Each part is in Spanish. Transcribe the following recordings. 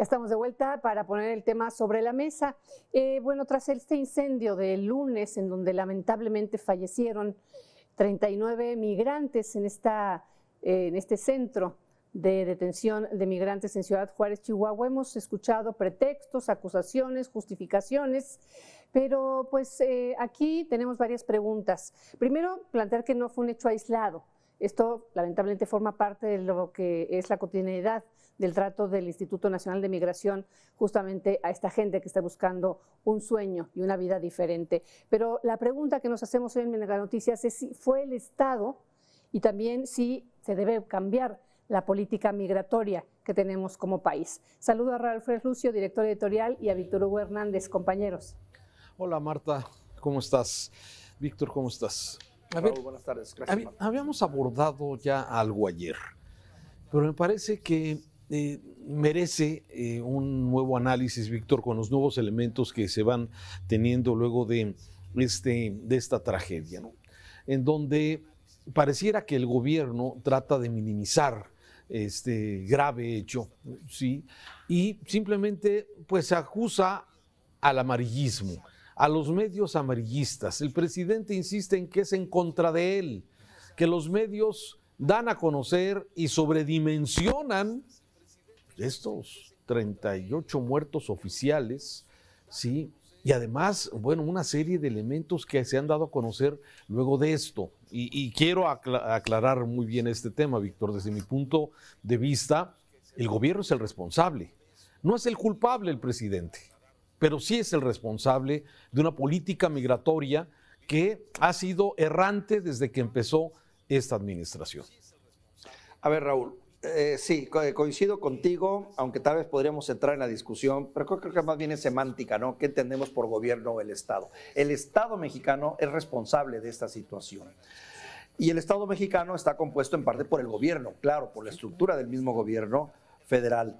Ya estamos de vuelta para poner el tema sobre la mesa. Eh, bueno, tras este incendio del lunes, en donde lamentablemente fallecieron 39 migrantes en, esta, eh, en este centro de detención de migrantes en Ciudad Juárez, Chihuahua, hemos escuchado pretextos, acusaciones, justificaciones. Pero pues eh, aquí tenemos varias preguntas. Primero, plantear que no fue un hecho aislado, esto lamentablemente forma parte de lo que es la cotidianidad del trato del Instituto Nacional de Migración justamente a esta gente que está buscando un sueño y una vida diferente. Pero la pregunta que nos hacemos hoy en Mega Noticias es si fue el Estado y también si se debe cambiar la política migratoria que tenemos como país. Saludo a Ralf Lucio, director editorial, y a Víctor Hugo Hernández, compañeros. Hola Marta, ¿cómo estás? Víctor, ¿cómo estás? buenas tardes. habíamos abordado ya algo ayer, pero me parece que eh, merece eh, un nuevo análisis, Víctor, con los nuevos elementos que se van teniendo luego de, este, de esta tragedia, en donde pareciera que el gobierno trata de minimizar este grave hecho, ¿sí? y simplemente pues, se acusa al amarillismo a los medios amarillistas. El presidente insiste en que es en contra de él, que los medios dan a conocer y sobredimensionan estos 38 muertos oficiales, ¿sí? Y además, bueno, una serie de elementos que se han dado a conocer luego de esto. Y, y quiero aclarar muy bien este tema, Víctor. Desde mi punto de vista, el gobierno es el responsable. No es el culpable el presidente pero sí es el responsable de una política migratoria que ha sido errante desde que empezó esta administración. A ver, Raúl, eh, sí, eh, coincido contigo, aunque tal vez podríamos entrar en la discusión, pero creo, que más bien es semántica, ¿no? ¿Qué entendemos por gobierno o el Estado? El Estado mexicano es responsable de esta situación. Y el Estado mexicano está compuesto en parte por el gobierno, claro, por la estructura del mismo gobierno federal.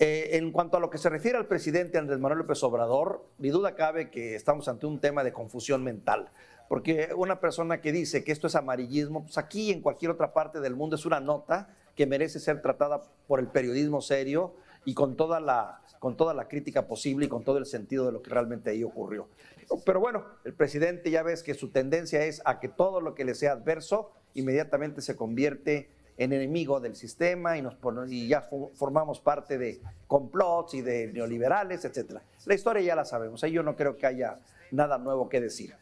Eh, en cuanto a lo que se refiere al presidente Andrés Manuel López Obrador, mi duda cabe que estamos ante un tema de confusión mental. Porque una persona que dice que esto es amarillismo, pues aquí en cualquier otra parte del mundo es una nota que merece ser tratada por el periodismo serio y con toda la, con toda la crítica posible y con todo el sentido de lo que realmente ahí ocurrió. Pero bueno, el presidente ya ves que su tendencia es a que todo lo que le sea adverso inmediatamente se convierte enemigo del sistema y, nos, y ya formamos parte de complots y de neoliberales, etc. La historia ya la sabemos, ahí yo no creo que haya nada nuevo que decir.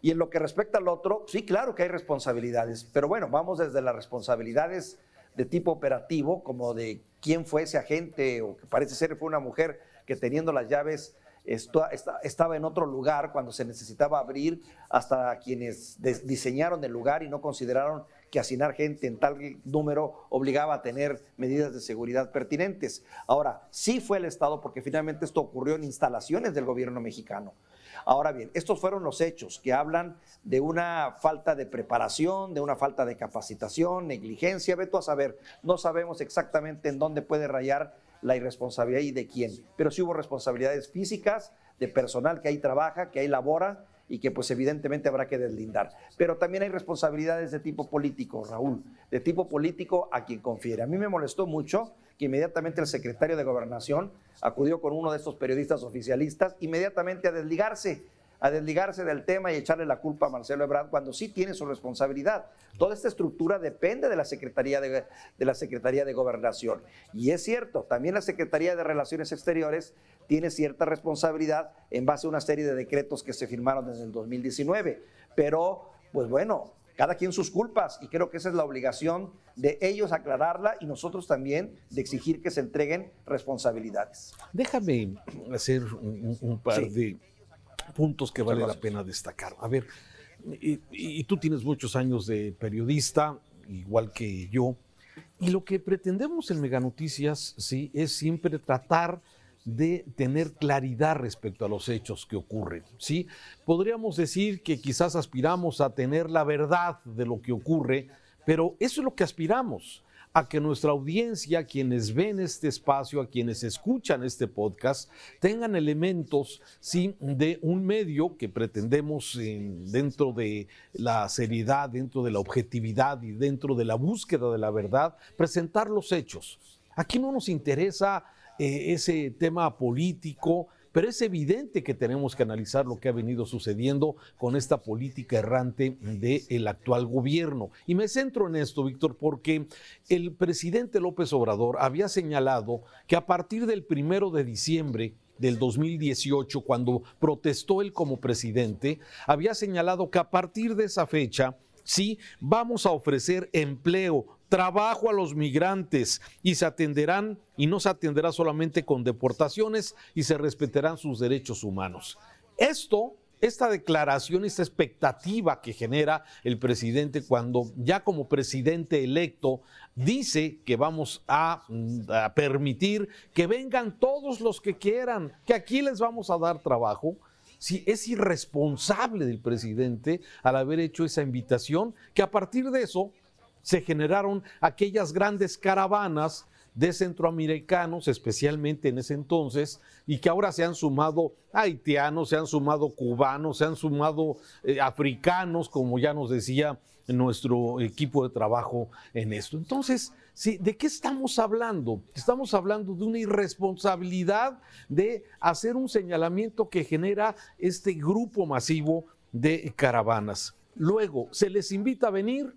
Y en lo que respecta al otro, sí, claro que hay responsabilidades, pero bueno, vamos desde las responsabilidades de tipo operativo, como de quién fue ese agente, o que parece ser fue una mujer que teniendo las llaves estaba en otro lugar cuando se necesitaba abrir, hasta quienes diseñaron el lugar y no consideraron que hacinar gente en tal número obligaba a tener medidas de seguridad pertinentes. Ahora, sí fue el Estado porque finalmente esto ocurrió en instalaciones del gobierno mexicano. Ahora bien, estos fueron los hechos que hablan de una falta de preparación, de una falta de capacitación, negligencia, veto a saber, no sabemos exactamente en dónde puede rayar la irresponsabilidad y de quién, pero sí hubo responsabilidades físicas de personal que ahí trabaja, que ahí labora y que pues evidentemente habrá que deslindar. Pero también hay responsabilidades de tipo político, Raúl, de tipo político a quien confiere. A mí me molestó mucho que inmediatamente el secretario de Gobernación acudió con uno de estos periodistas oficialistas inmediatamente a desligarse a desligarse del tema y echarle la culpa a Marcelo Ebrard cuando sí tiene su responsabilidad. Toda esta estructura depende de la Secretaría de, la Secretaría de Gobernación. Y es cierto, también la Secretaría de Relaciones Exteriores tiene cierta responsabilidad en base a una serie de decretos que se firmaron desde el 2019. Pero, pues bueno, cada quien sus culpas y creo que esa es la obligación de ellos aclararla y nosotros también de exigir que se entreguen responsabilidades. Déjame hacer un, par de puntos que vale la pena destacar. A ver, y, tú tienes muchos años de periodista, igual que yo, y lo que pretendemos en Mega Noticias, sí, es siempre tratar de tener claridad respecto a los hechos que ocurren. ¿sí? Podríamos decir que quizás aspiramos a tener la verdad de lo que ocurre, pero eso es lo que aspiramos a que nuestra audiencia, quienes ven este espacio, a quienes escuchan este podcast, tengan elementos de un medio que pretendemos eh, dentro de la seriedad, dentro de la objetividad y dentro de la búsqueda de la verdad, presentar los hechos. Aquí no nos interesa eh, ese tema político, pero es evidente que tenemos que analizar lo que ha venido sucediendo con esta política errante del el actual gobierno. Y me centro en esto, Víctor, porque el presidente López Obrador había señalado que a partir del primero de diciembre del 2018, cuando protestó él como presidente, había señalado que a partir de esa fecha sí, vamos a ofrecer empleo trabajo a los migrantes y se atenderán y no se atenderá solamente con deportaciones y se respetarán sus derechos humanos. Esto, esta declaración, esta expectativa que genera el presidente cuando ya como presidente electo dice que vamos a, mm, permitir que vengan todos los que quieran, que aquí les vamos a dar trabajo, si es irresponsable del presidente al haber hecho esa invitación, que a partir de eso se generaron aquellas grandes caravanas de centroamericanos, especialmente en ese entonces, y que ahora se han sumado haitianos, se han sumado cubanos, se han sumado eh, africanos, como ya nos decía nuestro equipo de trabajo en esto. Entonces, ¿de qué estamos hablando? Estamos hablando de una irresponsabilidad de hacer un señalamiento que genera este grupo masivo de caravanas. Luego, se les invita a venir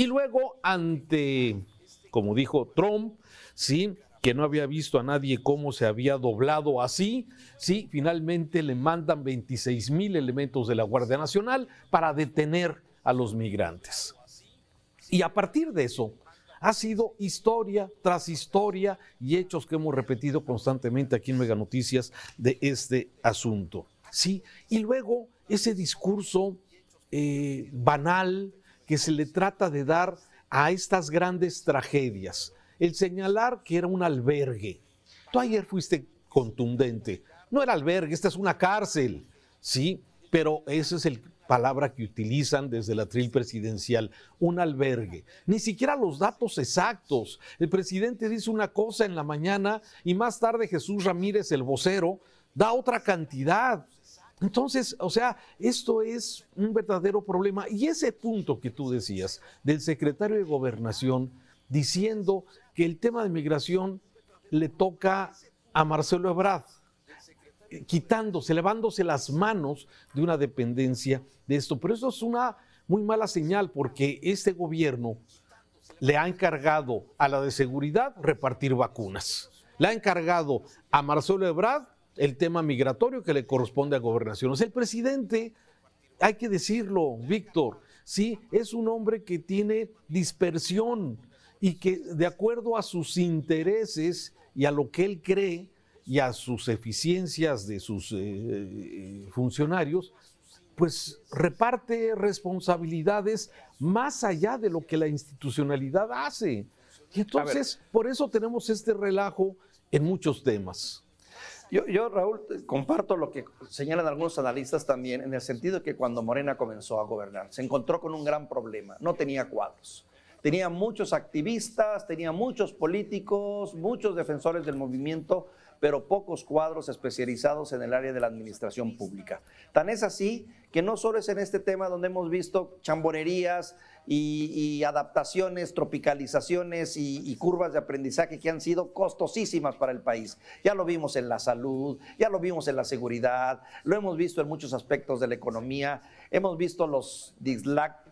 y luego ante, como dijo Trump, ¿sí? que no había visto a nadie cómo se había doblado así, ¿sí? finalmente le mandan 26 mil elementos de la Guardia Nacional para detener a los migrantes. Y a partir de eso, ha sido historia tras historia y hechos que hemos repetido constantemente aquí en Mega Noticias de este asunto. ¿sí? Y luego ese discurso eh, banal, que se le trata de dar a estas grandes tragedias. El señalar que era un albergue. Tú ayer fuiste contundente. No era albergue, esta es una cárcel. Sí, pero esa es la palabra que utilizan desde la tril presidencial, un albergue. Ni siquiera los datos exactos. El presidente dice una cosa en la mañana y más tarde Jesús Ramírez, el vocero, da otra cantidad. Entonces, o sea, esto es un verdadero problema. Y ese punto que tú decías del secretario de gobernación diciendo que el tema de migración le toca a Marcelo Ebrard, quitándose, levándose las manos de una dependencia de esto. Pero eso es una muy mala señal porque este gobierno le ha encargado a la de seguridad repartir vacunas. Le ha encargado a Marcelo Ebrard el tema migratorio que le corresponde a gobernación. el presidente, hay que decirlo, Víctor, sí, es un hombre que tiene dispersión y que de acuerdo a sus intereses y a lo que él cree y a sus eficiencias de sus eh, eh, funcionarios, pues reparte responsabilidades más allá de lo que la institucionalidad hace. Y entonces, por eso tenemos este relajo en muchos temas. Yo, Raúl, comparto lo que señalan algunos analistas también, en el sentido de que cuando Morena comenzó a gobernar, se encontró con un gran problema, no tenía cuadros. Tenía muchos activistas, tenía muchos políticos, muchos defensores del movimiento, pero pocos cuadros especializados en el área de la administración pública. Tan es así que no solo es en este tema donde hemos visto chamborerías y, adaptaciones, tropicalizaciones y, curvas de aprendizaje que han sido costosísimas para el país. Ya lo vimos en la salud, ya lo vimos en la seguridad, lo hemos visto en muchos aspectos de la economía, hemos visto los dislac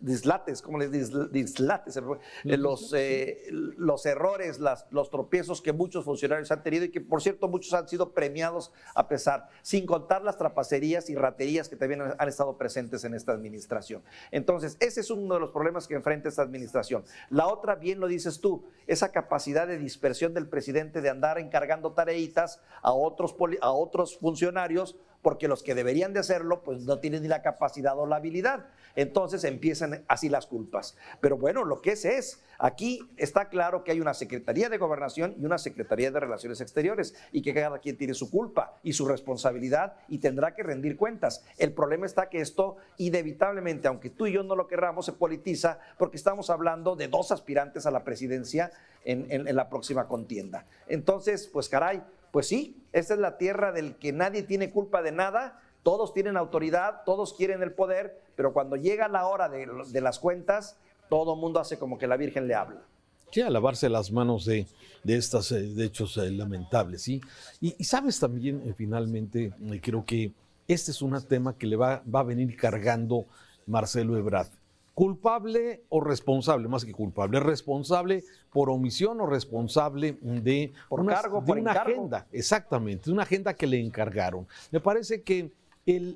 dislates, como les dislates, eh, los, eh, los errores, los tropiezos que muchos funcionarios han tenido y que, por cierto, muchos han sido premiados a pesar, sin contar las trapacerías y raterías que también han estado presentes en esta administración. Entonces, ese es uno de los problemas que enfrenta esta administración. La otra, bien lo dices tú, esa capacidad de dispersión del presidente de andar encargando tareitas a otros, a otros funcionarios porque los que deberían de hacerlo, pues no tienen ni la capacidad o la habilidad. Entonces empiezan así las culpas. Pero bueno, lo que es es, aquí está claro que hay una Secretaría de Gobernación y una Secretaría de Relaciones Exteriores y que cada quien tiene su culpa y su responsabilidad y tendrá que rendir cuentas. El problema está que esto inevitablemente, aunque tú y yo no lo querramos, se politiza porque estamos hablando de dos aspirantes a la presidencia en, en la próxima contienda. Entonces, pues caray, pues sí, esta es la tierra del que nadie tiene culpa de nada, todos tienen autoridad, todos quieren el poder, pero cuando llega la hora de, las cuentas, todo el mundo hace como que la Virgen le habla. Sí, a lavarse las manos de, de estos eh, hechos eh, lamentables, ¿sí? Y, sabes también, eh, finalmente, creo que este es un tema que le va, va a venir cargando Marcelo Ebrard culpable o responsable, más que culpable, responsable por omisión o responsable de, por una, agenda, exactamente, de una agenda que le encargaron. Me parece que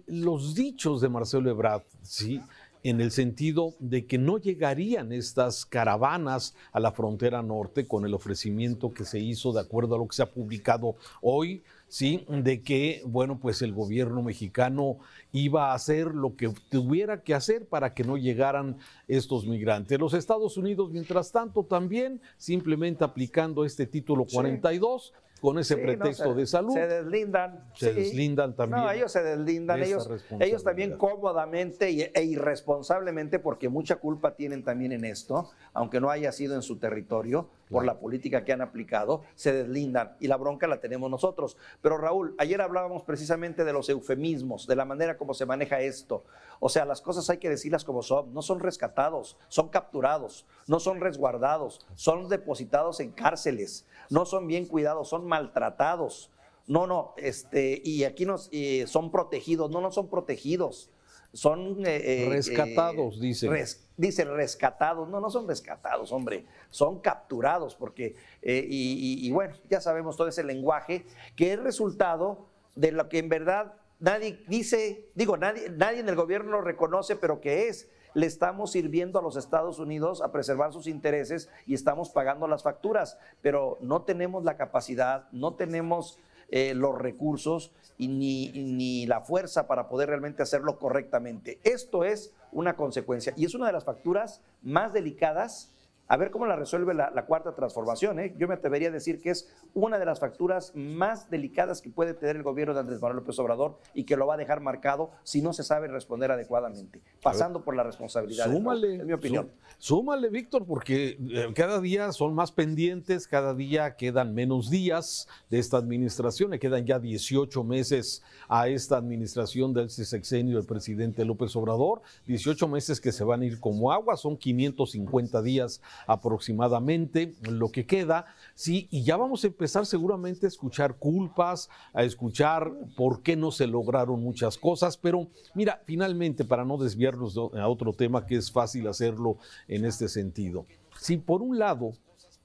los dichos de Marcelo Ebrard, sí, en el sentido de que no llegarían estas caravanas a la frontera norte con el ofrecimiento que se hizo de acuerdo a lo que se ha publicado hoy, ¿sí? De que, bueno, pues el gobierno mexicano iba a hacer lo que tuviera que hacer para que no llegaran estos migrantes. Los Estados Unidos, mientras tanto, también simplemente aplicando este título 42 con ese pretexto de salud. Se deslindan. Se deslindan también. No, ellos se deslindan, ellos, ellos también cómodamente e irresponsablemente, porque mucha culpa tienen también en esto, aunque no haya sido en su territorio por la política que han aplicado, se deslindan y la bronca la tenemos nosotros. Pero Raúl, ayer hablábamos precisamente de los eufemismos, de la manera como se maneja esto. O sea, las cosas hay que decirlas como son, no son rescatados, son capturados, no son resguardados, son depositados en cárceles, no son bien cuidados, son maltratados. No, no, este, y aquí nos, son protegidos, no, no son protegidos son... Eh, eh, rescatados, eh, dice. dice rescatados, no, no son rescatados, hombre, son capturados, porque, y, bueno, ya sabemos todo ese lenguaje que es resultado de lo que en verdad nadie dice, digo, nadie, nadie en el gobierno lo reconoce, pero que es le estamos sirviendo a los Estados Unidos a preservar sus intereses y estamos pagando las facturas, pero no tenemos la capacidad, no tenemos eh, los recursos y ni, ni la fuerza para poder realmente hacerlo correctamente. Esto es una consecuencia y es una de las facturas más delicadas a ver cómo la resuelve la, cuarta transformación. ¿eh? Yo me atrevería a decir que es una de las facturas más delicadas que puede tener el gobierno de Andrés Manuel López Obrador y que lo va a dejar marcado si no se sabe responder adecuadamente, pasando por la responsabilidad. Súmale, es mi opinión. Súmale, Víctor, porque eh, cada día son más pendientes, cada día quedan menos días de esta administración, le quedan ya 18 meses a esta administración del sexenio del presidente López Obrador, 18 meses que se van a ir como agua, son 550 días aproximadamente lo que queda, ¿sí? Y ya vamos a empezar seguramente a escuchar culpas, a escuchar por qué no se lograron muchas cosas, pero mira, finalmente, para no desviarnos a otro tema que es fácil hacerlo en este sentido, si por un lado,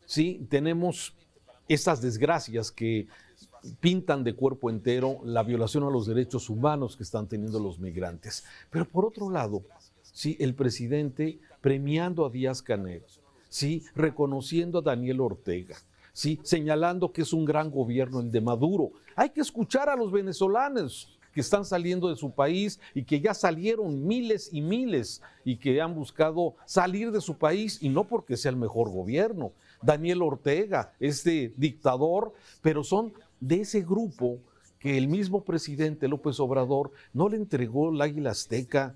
¿sí? Tenemos estas desgracias que pintan de cuerpo entero la violación a los derechos humanos que están teniendo los migrantes. Pero por otro lado, sí, el presidente premiando a Díaz Canel, ¿sí? reconociendo a Daniel Ortega, ¿sí? señalando que es un gran gobierno el de Maduro. Hay que escuchar a los venezolanos que están saliendo de su país y que ya salieron miles y miles y que han buscado salir de su país y no porque sea el mejor gobierno. Daniel Ortega, este dictador, pero son de ese grupo que el mismo presidente López Obrador no le entregó el águila azteca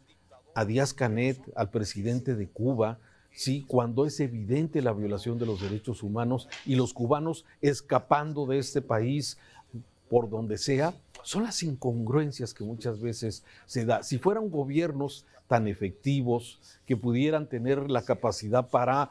a Díaz Canet, al presidente de Cuba, ¿sí? cuando es evidente la violación de los derechos humanos y los cubanos escapando de este país por donde sea, son las incongruencias que muchas veces se da. Si fueran gobiernos tan efectivos que pudieran tener la capacidad para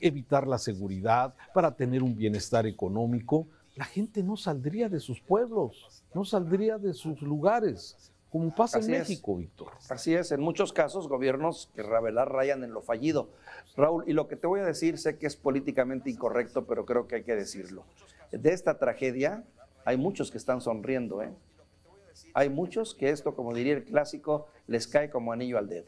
evitar la seguridad, para tener un bienestar económico, la gente no saldría de sus pueblos, no saldría de sus lugares como pasa en México, Víctor. Así es, en muchos casos gobiernos que revelar rayan en lo fallido. Raúl, y lo que te voy a decir, sé que es políticamente incorrecto, pero creo que hay que decirlo. De esta tragedia hay muchos que están sonriendo, ¿eh? Hay muchos que esto, como diría el clásico, les cae como anillo al dedo.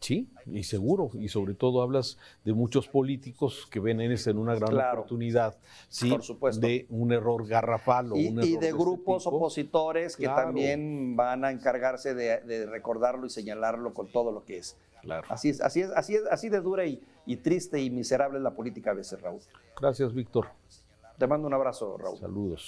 Sí, y seguro, y sobre todo hablas de muchos políticos que ven en esa en una gran oportunidad, sí, de un error garrafal o y, un error y de, este grupos opositores que también van a encargarse de, recordarlo y señalarlo con todo lo que es. Claro. Así es, así es, así es, así de dura y, y triste y miserable es la política a veces, Raúl. Gracias, Víctor. Te mando un abrazo, Raúl. Saludos.